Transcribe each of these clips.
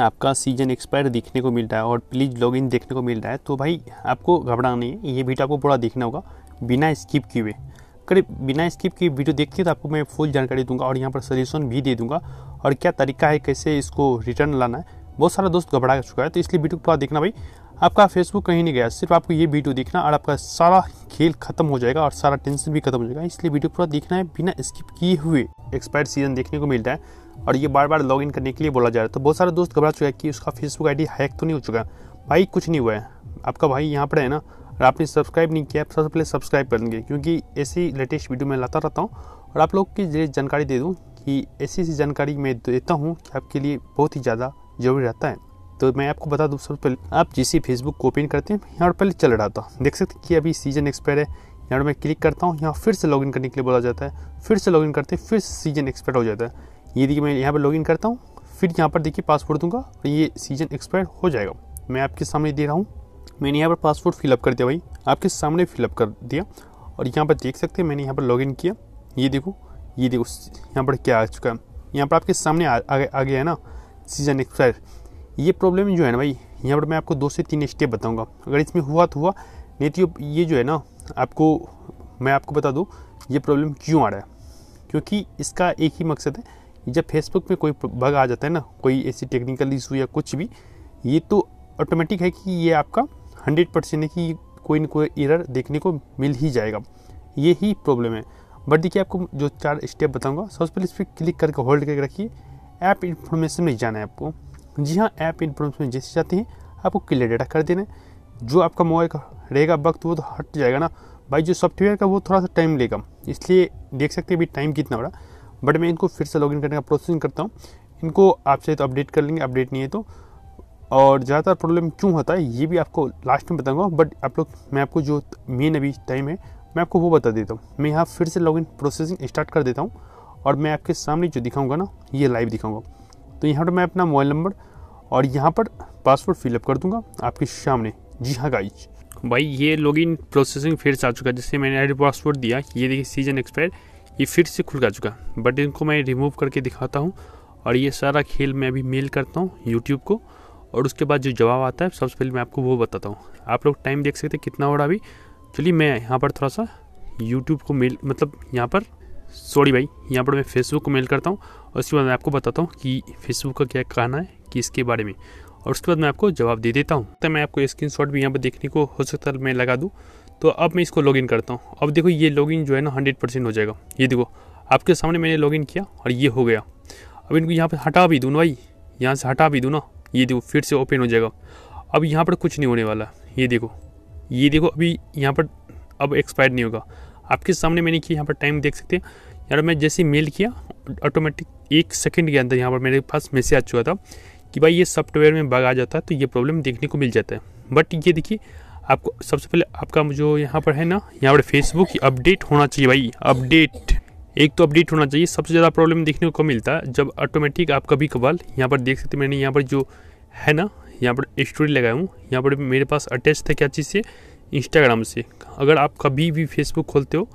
आपका season expire देखने को मिल रहा है और प्लीज लॉग इन देखने को मिल रहा है तो भाई आपको घबराना नहीं है ये वीडियो आपको पूरा देखना होगा बिना स्किप किए हुए करीब बिना स्किप की वीडियो देखते तो आपको मैं फुल जानकारी दूंगा और यहाँ पर सजेशन भी दे दूंगा और क्या तरीका है कैसे इसको रिटर्न लाना है बहुत सारा दोस्त घबरा चुका है तो इसलिए वीडियो पूरा देखना भाई आपका फेसबुक कहीं नहीं गया सिर्फ आपको ये वीडियो देखना और आपका सारा खेल खत्म हो जाएगा और सारा टेंशन भी खत्म हो जाएगा इसलिए वीडियो पूरा देखना है बिना स्किप किए हुए एक्सपायर सीजन देखने को मिलता है और ये बार बार लॉगिन करने के लिए बोला जा रहा है तो बहुत सारे दोस्त घबरा चुका है कि उसका फेसबुक आईडी हैक तो नहीं हो चुका भाई कुछ नहीं हुआ है आपका भाई यहाँ पर है ना और आपने सब्सक्राइब नहीं किया सबसे पहले सब्सक्राइब कर लेंगे क्योंकि ऐसी लेटेस्ट वीडियो मैं लाता रहता हूँ और आप लोग की जानकारी दे दूँ कि ऐसी ऐसी जानकारी मैं देता हूँ कि आपके लिए बहुत ही ज़्यादा जरूरी रहता है तो मैं आपको बता दूँ सबसे पहले आप जिस फेसबुक को ओपन करते हैं यहाँ पर पहले चल रहा था देख सकते हैं कि अभी सीजन एक्सपायर है यहाँ पर मैं क्लिक करता हूँ यहाँ फिर से लॉगिन करने के लिए बोला जाता है फिर से लॉगिन करते हैं फिर से सीजन एक्सपायर हो जाता है ये देखिए मैं यहाँ पर लॉगिन करता हूँ फिर यहाँ पर देखिए पासवर्ड दूंगा और ये सीजन एक्सपायर हो जाएगा मैं आपके सामने दे रहा हूँ मैंने यहाँ पर पासवर्ड फिलअप कर दिया भाई आपके सामने फिलअप कर दिया और यहाँ पर देख सकते हैं मैंने यहाँ पर लॉगिन किया ये देखो ये देखो यहाँ पर क्या आ चुका है यहाँ पर आपके सामने आ, आ, आ गया है ना सीजन एक्सपायर ये प्रॉब्लम जो है ना भाई यहाँ पर मैं आपको दो से तीन स्टेप बताऊँगा अगर इसमें हुआ तो हुआ नहीं तो ये जो है ना आपको मैं आपको बता दूँ ये प्रॉब्लम क्यों आ रहा है क्योंकि इसका एक ही मकसद है जब फेसबुक में कोई बग आ जाता है ना कोई ऐसी टेक्निकल इशू या कुछ भी ये तो ऑटोमेटिक है कि ये आपका हंड्रेड परसेंट है कि कोई ना कोई एरर देखने को मिल ही जाएगा ये ही प्रॉब्लम है बट देखिए आपको जो चार स्टेप बताऊंगा सबसे पहले इस पर क्लिक करके होल्ड करके रखिए ऐप इन्फॉर्मेशन में जाना है आपको जी हाँ ऐप इन प्रॉब्लम्स में जैसे जाते हैं आपको क्लियर डेटा कर देना जो आपका मोबाइल का रहेगा वक्त वो तो हट जाएगा ना भाई जो सॉफ्टवेयर का वो थोड़ा सा टाइम लेगा इसलिए देख सकते हैं अभी टाइम कितना हो रहा बट मैं इनको फिर से लॉगिन करने का प्रोसेसिंग करता हूँ इनको आपसे तो अपडेट कर लेंगे अपडेट नहीं है तो और ज़्यादातर प्रॉब्लम क्यों होता है ये भी आपको लास्ट में बताऊंगा बट आप लोग मैं आपको जो मेन अभी टाइम है मैं आपको वो बता देता हूँ मैं यहाँ फिर से लॉगिन प्रोसेसिंग स्टार्ट कर देता हूँ और मैं आपके सामने जो दिखाऊंगा ना ये लाइव दिखाऊंगा तो यहाँ पर मैं अपना मोबाइल नंबर और यहाँ पर पासवर्ड फिलअप कर दूंगा आपके सामने जी हाँ गाइज भाई ये लॉगिन प्रोसेसिंग फिर से आ चुका है जैसे मैंने आई पासवर्ड दिया ये देखिए सीजन एक्सपायर ये फिर से खुल जा चुका बट इनको मैं रिमूव करके दिखाता हूँ और ये सारा खेल मैं अभी मेल करता हूँ यूट्यूब को और उसके बाद जो जवाब आता है सबसे पहले मैं आपको वो बताता हूँ आप लोग टाइम देख सकते हैं कितना हो रहा अभी चलिए मैं यहाँ पर थोड़ा सा यूट्यूब को मेल मतलब यहाँ पर सॉरी भाई यहाँ पर मैं फेसबुक को मेल करता हूँ और उसके बाद मैं आपको बताता हूँ कि फेसबुक का क्या कहना है कि इसके बारे में और उसके बाद मैं आपको जवाब दे देता हूँ तो मैं आपको स्क्रीन भी यहाँ पर देखने को हो सकता है मैं लगा दूँ तो अब मैं इसको लॉगिन करता हूँ अब देखो ये लॉगिन जो है ना हंड्रेड परसेंट हो जाएगा ये देखो आपके सामने मैंने लॉग किया और ये हो गया अब इनको यहाँ पर हटा भी दूँ भाई यहाँ से हटा भी दूँ ना ये देखो फिर से ओपन हो जाएगा अब यहाँ पर कुछ नहीं होने वाला ये देखो ये देखो अभी यहाँ पर अब एक्सपायर नहीं होगा आपके सामने मैंने किया यहाँ पर टाइम देख सकते हैं यार मैं जैसे मेल किया ऑटोमेटिक एक सेकंड के अंदर यहाँ पर मेरे पास मैसेज आ चुका था कि भाई ये सॉफ्टवेयर में बग आ जाता है तो ये प्रॉब्लम देखने को मिल जाता है बट ये देखिए आपको सबसे पहले आपका जो यहाँ पर है ना यहाँ पर फेसबुक अपडेट होना चाहिए भाई अपडेट एक तो अपडेट होना चाहिए सबसे ज़्यादा प्रॉब्लम देखने को मिलता है जब ऑटोमेटिक आप कभी कभार यहाँ पर देख सकते मैंने यहाँ पर जो है ना यहाँ पर स्टोरी लगाया हूँ यहाँ पर मेरे पास अटैच था क्या चीज़ से इंस्टाग्राम से अगर आप कभी भी फेसबुक खोलते हो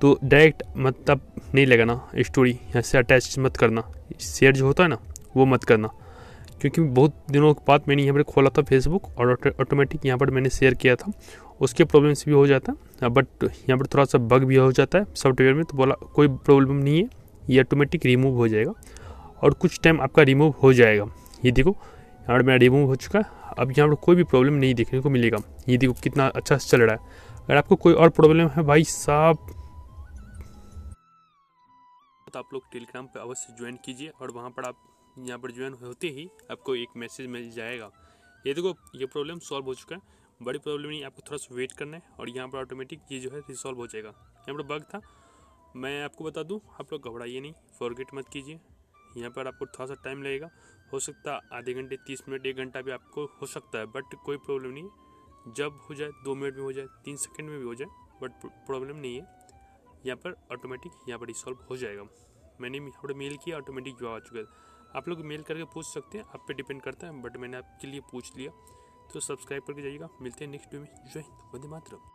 तो डायरेक्ट मतलब नहीं लगाना स्टोरी से अटैच मत करना शेयर जो होता है ना वो मत करना क्योंकि बहुत दिनों के बाद मैंने यहाँ पर खोला था फेसबुक और ऑटोमेटिक यहाँ पर मैंने शेयर किया था उसके प्रॉब्लम्स भी हो जाता है बट हाँ, यहाँ पर थोड़ा सा बग भी हो जाता है सॉफ्टवेयर में तो बोला कोई प्रॉब्लम नहीं है ये ऑटोमेटिक रिमूव हो जाएगा और कुछ टाइम आपका रिमूव हो जाएगा ये देखो यहाँ पर मेरा रिमूव हो चुका है अब यहाँ पर कोई भी प्रॉब्लम नहीं देखने को मिलेगा ये देखो कितना अच्छा चल रहा है अगर आपको कोई और प्रॉब्लम है भाई साहब तो आप लोग टेलीग्राम पर अवश्य ज्वाइन कीजिए और वहाँ पर आप यहाँ पर ज्वाइन होते ही आपको एक मैसेज मिल जाएगा ये देखो ये प्रॉब्लम सॉल्व हो चुका है बड़ी प्रॉब्लम नहीं आपको थोड़ा सा वेट करना है और यहाँ पर ऑटोमेटिक ये जो है रिसॉल्व हो जाएगा यहाँ पर बग था मैं आपको बता दूँ आप लोग घबराइए नहीं फॉरगेट मत कीजिए यहाँ पर आपको थोड़ा सा टाइम लगेगा हो सकता है आधे घंटे तीस मिनट एक घंटा भी आपको हो सकता है बट कोई प्रॉब्लम नहीं है जब हो जाए दो मिनट में हो जाए तीन सेकंड में भी हो जाए बट प्रॉब्लम नहीं है यहाँ पर ऑटोमेटिक यहाँ पर रिसॉल्व हो जाएगा मैंने यहाँ पर मेल किया ऑटोमेटिक जवाब आ चुका है आप लोग मेल करके पूछ सकते हैं आप पे डिपेंड करता है बट मैंने आपके लिए पूछ लिया तो सब्सक्राइब करके जाइएगा मिलते हैं नेक्स्ट वीडियो में जो हिंद वंदे मातरम